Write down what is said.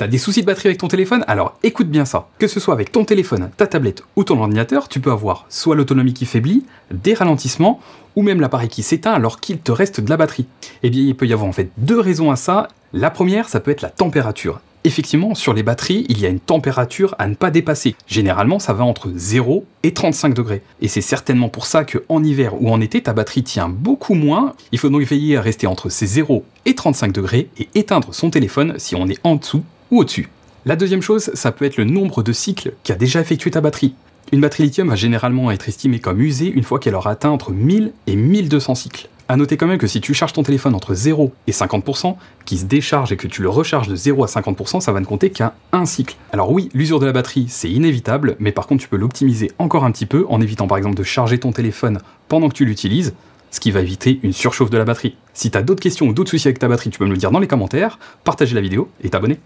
T'as des soucis de batterie avec ton téléphone Alors écoute bien ça. Que ce soit avec ton téléphone, ta tablette ou ton ordinateur, tu peux avoir soit l'autonomie qui faiblit, des ralentissements, ou même l'appareil qui s'éteint alors qu'il te reste de la batterie. Eh bien, il peut y avoir en fait deux raisons à ça. La première, ça peut être la température. Effectivement, sur les batteries, il y a une température à ne pas dépasser. Généralement, ça va entre 0 et 35 degrés. Et c'est certainement pour ça qu'en hiver ou en été, ta batterie tient beaucoup moins. Il faut donc veiller à rester entre ces 0 et 35 degrés et éteindre son téléphone si on est en dessous ou au-dessus. La deuxième chose, ça peut être le nombre de cycles qu'a déjà effectué ta batterie. Une batterie lithium va généralement être estimée comme usée une fois qu'elle aura atteint entre 1000 et 1200 cycles. À noter quand même que si tu charges ton téléphone entre 0 et 50%, qui se décharge et que tu le recharges de 0 à 50%, ça va ne compter qu'à un cycle. Alors oui, l'usure de la batterie, c'est inévitable, mais par contre tu peux l'optimiser encore un petit peu en évitant par exemple de charger ton téléphone pendant que tu l'utilises, ce qui va éviter une surchauffe de la batterie. Si tu as d'autres questions ou d'autres soucis avec ta batterie, tu peux me le dire dans les commentaires, partager la vidéo et t'abonner.